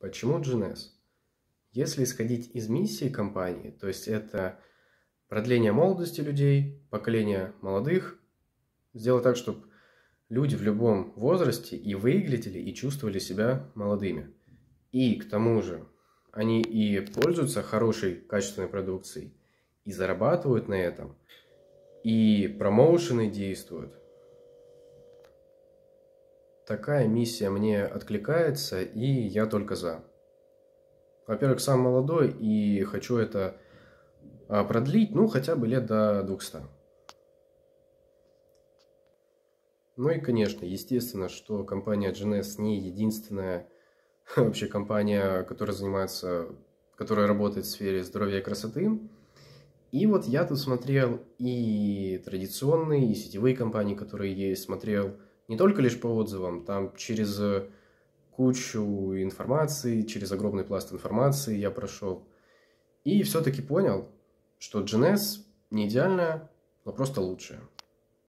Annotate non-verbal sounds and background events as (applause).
Почему GNS? Если исходить из миссии компании, то есть это продление молодости людей, поколение молодых, сделать так, чтобы люди в любом возрасте и выглядели, и чувствовали себя молодыми. И к тому же они и пользуются хорошей качественной продукцией, и зарабатывают на этом, и промоушены действуют. Такая миссия мне откликается, и я только за. Во-первых, сам молодой, и хочу это а, продлить, ну, хотя бы лет до 200. Ну и, конечно, естественно, что компания GNS не единственная (laughs) вообще компания, которая занимается, которая работает в сфере здоровья и красоты. И вот я тут смотрел и традиционные, и сетевые компании, которые есть, смотрел не только лишь по отзывам, там через э, кучу информации, через огромный пласт информации я прошел. И все-таки понял, что GNS не идеальная, но просто лучшая.